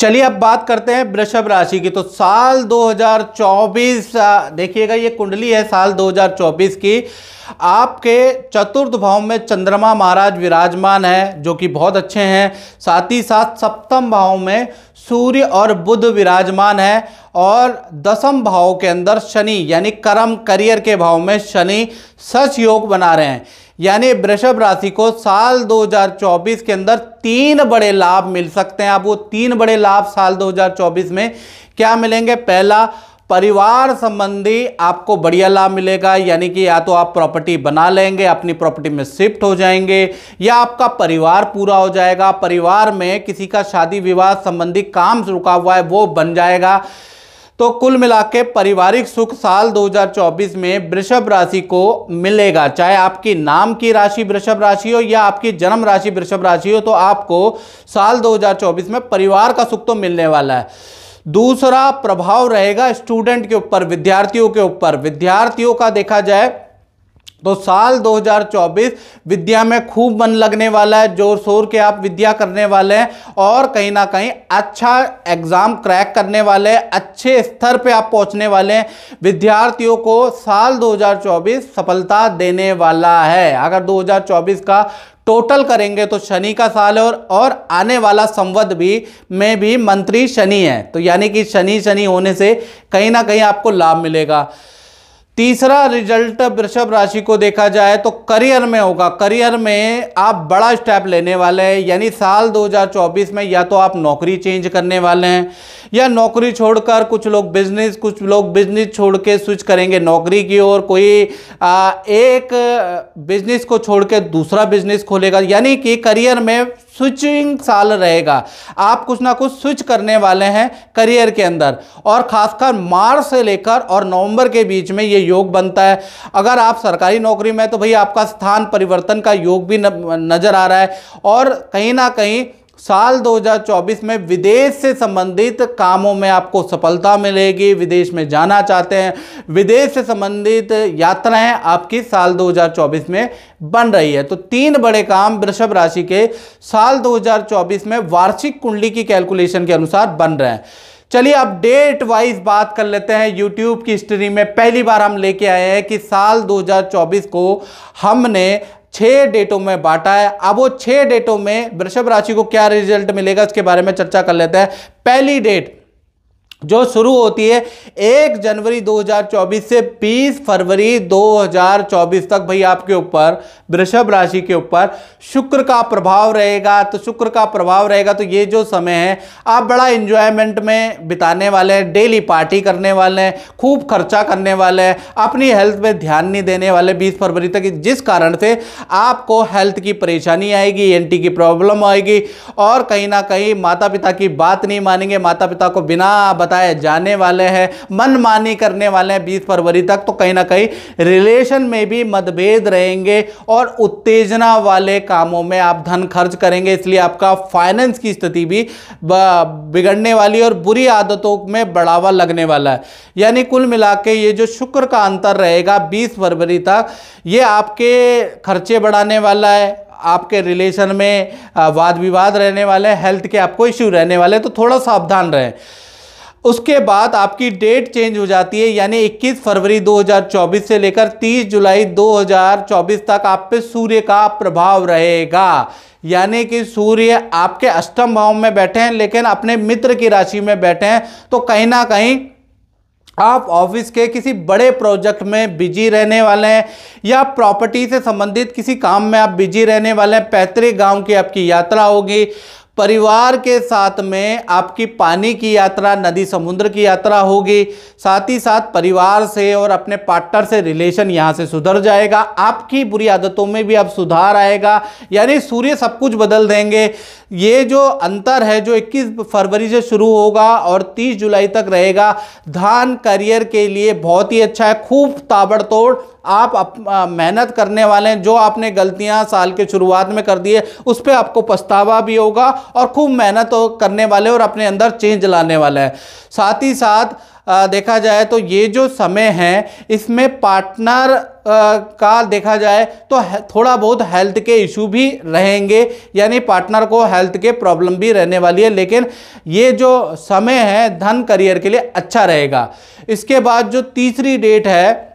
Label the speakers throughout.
Speaker 1: चलिए अब बात करते हैं वृषभ राशि की तो साल 2024 देखिएगा ये कुंडली है साल 2024 की आपके चतुर्थ भाव में चंद्रमा महाराज विराजमान है जो कि बहुत अच्छे हैं साथ ही साथ सप्तम भाव में सूर्य और बुध विराजमान है और दसम भाव के अंदर शनि यानी कर्म करियर के भाव में शनि सच योग बना रहे हैं यानी वृषभ राशि को साल 2024 के अंदर तीन बड़े लाभ मिल सकते हैं अब वो तीन बड़े लाभ साल 2024 में क्या मिलेंगे पहला परिवार संबंधी आपको बढ़िया लाभ मिलेगा यानी कि या तो आप प्रॉपर्टी बना लेंगे अपनी प्रॉपर्टी में शिफ्ट हो जाएंगे या आपका परिवार पूरा हो जाएगा परिवार में किसी का शादी विवाह संबंधी काम रुका हुआ है वो बन जाएगा तो कुल मिला के पारिवारिक सुख साल 2024 में वृषभ राशि को मिलेगा चाहे आपकी नाम की राशि वृषभ राशि हो या आपकी जन्म राशि वृषभ राशि हो तो आपको साल 2024 में परिवार का सुख तो मिलने वाला है दूसरा प्रभाव रहेगा स्टूडेंट के ऊपर विद्यार्थियों के ऊपर विद्यार्थियों का देखा जाए तो साल 2024 विद्या में खूब मन लगने वाला है जोर शोर के आप विद्या करने वाले हैं और कहीं ना कहीं अच्छा एग्ज़ाम क्रैक करने वाले हैं अच्छे स्तर पे आप पहुंचने वाले हैं विद्यार्थियों को साल 2024 सफलता देने वाला है अगर 2024 का टोटल करेंगे तो शनि का साल है और और आने वाला संवद भी में भी मंत्री शनि है तो यानी कि शनि शनि होने से कहीं ना कहीं आपको लाभ मिलेगा तीसरा रिजल्ट वृषभ राशि को देखा जाए तो करियर में होगा करियर में आप बड़ा स्टेप लेने वाले हैं यानी साल 2024 में या तो आप नौकरी चेंज करने वाले हैं या नौकरी छोड़कर कुछ लोग बिजनेस कुछ लोग बिजनेस छोड़ के स्विच करेंगे नौकरी की ओर कोई आ, एक बिजनेस को छोड़ के दूसरा बिजनेस खोलेगा यानी कि करियर में स्विचिंग साल रहेगा आप कुछ ना कुछ स्विच करने वाले हैं करियर के अंदर और खासकर मार्च से लेकर और नवंबर के बीच में ये योग बनता है अगर आप सरकारी नौकरी में तो भाई आपका स्थान परिवर्तन का योग भी नजर आ रहा है और कहीं ना कहीं साल 2024 में विदेश से संबंधित कामों में आपको सफलता मिलेगी विदेश में जाना चाहते हैं विदेश से संबंधित यात्राएं आपकी साल 2024 में बन रही है तो तीन बड़े काम वृषभ राशि के साल 2024 में वार्षिक कुंडली की कैलकुलेशन के अनुसार बन रहे हैं चलिए अब डेट वाइज बात कर लेते हैं यूट्यूब की हिस्ट्री में पहली बार हम लेके आए हैं कि साल 2024 को हमने छह डेटों में बांटा है अब वो छह डेटों में वृषभ राशि को क्या रिजल्ट मिलेगा इसके बारे में चर्चा कर लेते हैं पहली डेट जो शुरू होती है एक जनवरी 2024 से 20 फरवरी 2024 तक भाई आपके ऊपर वृषभ राशि के ऊपर शुक्र का प्रभाव रहेगा तो शुक्र का प्रभाव रहेगा तो ये जो समय है आप बड़ा इंजॉयमेंट में बिताने वाले हैं डेली पार्टी करने वाले हैं खूब खर्चा करने वाले हैं अपनी हेल्थ में ध्यान नहीं देने वाले बीस फरवरी तक जिस कारण से आपको हेल्थ की परेशानी आएगी एन की प्रॉब्लम आएगी और कहीं ना कहीं माता पिता की बात नहीं मानेंगे माता पिता को बिना बताए जाने वाले हैं मनमानी करने वाले हैं बीस फरवरी तक तो कहीं ना कहीं रिलेशन में भी मतभेद रहेंगे और उत्तेजना वाले कामों में आप धन खर्च करेंगे इसलिए आपका फाइनेंस की स्थिति भी बिगड़ने वाली और बुरी आदतों में बढ़ावा लगने वाला है यानी कुल मिला के ये जो शुक्र का अंतर रहेगा बीस फरवरी तक ये आपके खर्चे बढ़ाने वाला है आपके रिलेशन में वाद विवाद रहने वाले हेल्थ के आपको इश्यू रहने वाले तो थोड़ा सावधान रहें उसके बाद आपकी डेट चेंज हो जाती है यानी 21 फरवरी 2024 से लेकर 30 जुलाई 2024 तक आप पे सूर्य का प्रभाव रहेगा यानी कि सूर्य आपके अष्टम भाव में बैठे हैं लेकिन अपने मित्र की राशि में बैठे हैं तो कहीं ना कहीं आप ऑफिस के किसी बड़े प्रोजेक्ट में बिजी रहने वाले हैं या प्रॉपर्टी से संबंधित किसी काम में आप बिजी रहने वाले हैं पैतृक गांव की आपकी यात्रा होगी परिवार के साथ में आपकी पानी की यात्रा नदी समुद्र की यात्रा होगी साथ ही साथ परिवार से और अपने पार्टनर से रिलेशन यहाँ से सुधर जाएगा आपकी बुरी आदतों में भी अब सुधार आएगा यानी सूर्य सब कुछ बदल देंगे ये जो अंतर है जो 21 फरवरी से शुरू होगा और 30 जुलाई तक रहेगा धान करियर के लिए बहुत ही अच्छा है खूब ताबड़तोड़ आप मेहनत करने वाले हैं जो आपने गलतियां साल के शुरुआत में कर दिए उस पर आपको पछतावा भी होगा और खूब मेहनत करने वाले और अपने अंदर चेंज लाने वाले हैं साथ ही साथ देखा जाए तो ये जो समय है इसमें पार्टनर का देखा जाए तो थोड़ा बहुत हेल्थ के इशू भी रहेंगे यानी पार्टनर को हेल्थ के प्रॉब्लम भी रहने वाली है लेकिन ये जो समय है धन करियर के लिए अच्छा रहेगा इसके बाद जो तीसरी डेट है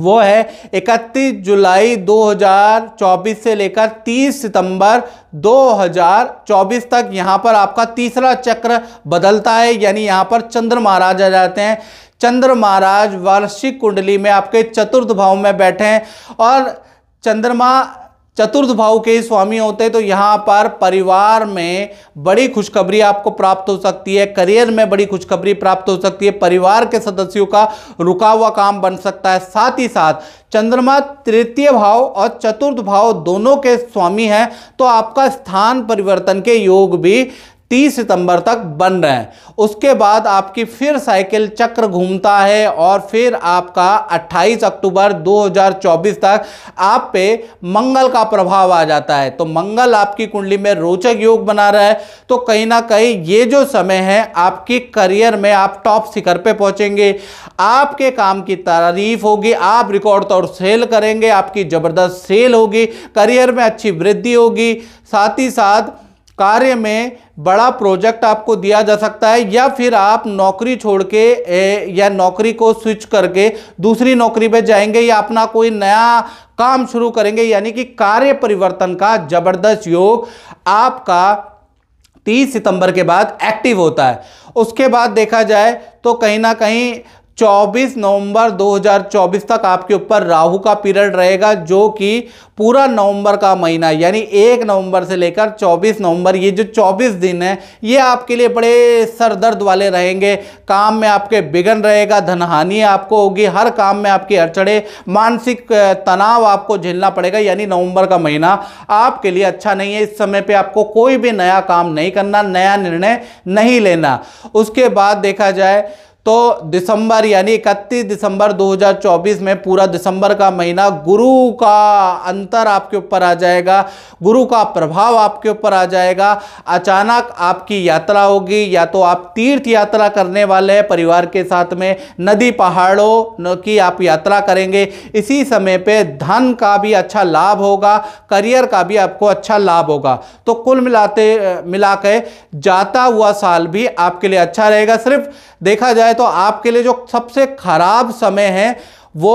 Speaker 1: वो है 31 जुलाई 2024 से लेकर 30 सितंबर 2024 तक यहाँ पर आपका तीसरा चक्र बदलता है यानी यहाँ पर चंद्र महाराज आ जाते हैं चंद्र महाराज वार्षिक कुंडली में आपके चतुर्थ भाव में बैठे हैं और चंद्रमा चतुर्थ भाव के स्वामी होते हैं तो यहाँ पर परिवार में बड़ी खुशखबरी आपको प्राप्त हो सकती है करियर में बड़ी खुशखबरी प्राप्त हो सकती है परिवार के सदस्यों का रुका हुआ काम बन सकता है साथ ही साथ चंद्रमा तृतीय भाव और चतुर्थ भाव दोनों के स्वामी हैं तो आपका स्थान परिवर्तन के योग भी 30 सितंबर तक बन रहे हैं उसके बाद आपकी फिर साइकिल चक्र घूमता है और फिर आपका 28 अक्टूबर 2024 तक आप पे मंगल का प्रभाव आ जाता है तो मंगल आपकी कुंडली में रोचक योग बना रहा है तो कहीं ना कहीं ये जो समय है आपकी करियर में आप टॉप शिखर पे पहुंचेंगे आपके काम की तारीफ होगी आप रिकॉर्ड तौर सेल करेंगे आपकी ज़बरदस्त सेल होगी करियर में अच्छी वृद्धि होगी साथ ही साथ कार्य में बड़ा प्रोजेक्ट आपको दिया जा सकता है या फिर आप नौकरी छोड़ के ए, या नौकरी को स्विच करके दूसरी नौकरी पे जाएंगे या अपना कोई नया काम शुरू करेंगे यानी कि कार्य परिवर्तन का जबरदस्त योग आपका 30 सितंबर के बाद एक्टिव होता है उसके बाद देखा जाए तो कहीं ना कहीं 24 नवंबर 2024 तक आपके ऊपर राहु का पीरियड रहेगा जो कि पूरा नवंबर का महीना यानी एक नवंबर से लेकर 24 नवंबर ये जो 24 दिन है ये आपके लिए बड़े सरदर्द वाले रहेंगे काम में आपके बिघन रहेगा धनहानि आपको होगी हर काम में आपकी अड़चड़े मानसिक तनाव आपको झेलना पड़ेगा यानी नवंबर का महीना आपके लिए अच्छा नहीं है इस समय पर आपको कोई भी नया काम नहीं करना नया निर्णय नहीं लेना उसके बाद देखा जाए तो दिसंबर यानी इकतीस दिसंबर 2024 में पूरा दिसंबर का महीना गुरु का अंतर आपके ऊपर आ जाएगा गुरु का प्रभाव आपके ऊपर आ जाएगा अचानक आपकी यात्रा होगी या तो आप तीर्थ यात्रा करने वाले हैं परिवार के साथ में नदी पहाड़ों की आप यात्रा करेंगे इसी समय पे धन का भी अच्छा लाभ होगा करियर का भी आपको अच्छा लाभ होगा तो कुल मिलाते मिला के जाता हुआ साल भी आपके लिए अच्छा रहेगा सिर्फ देखा जाए तो आपके लिए जो सबसे खराब समय है वो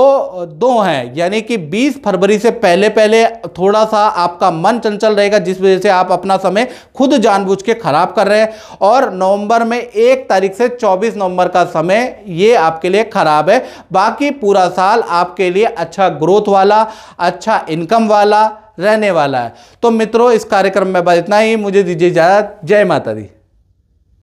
Speaker 1: दो हैं यानी कि 20 फरवरी से पहले पहले थोड़ा सा आपका मन चंचल रहेगा जिस वजह से आप अपना समय खुद जानबूझ के ख़राब कर रहे हैं और नवंबर में एक तारीख से 24 नवंबर का समय ये आपके लिए ख़राब है बाकी पूरा साल आपके लिए अच्छा ग्रोथ वाला अच्छा इनकम वाला रहने वाला है तो मित्रों इस कार्यक्रम में बस इतना ही मुझे दीजिए इजाज़त जय माता दी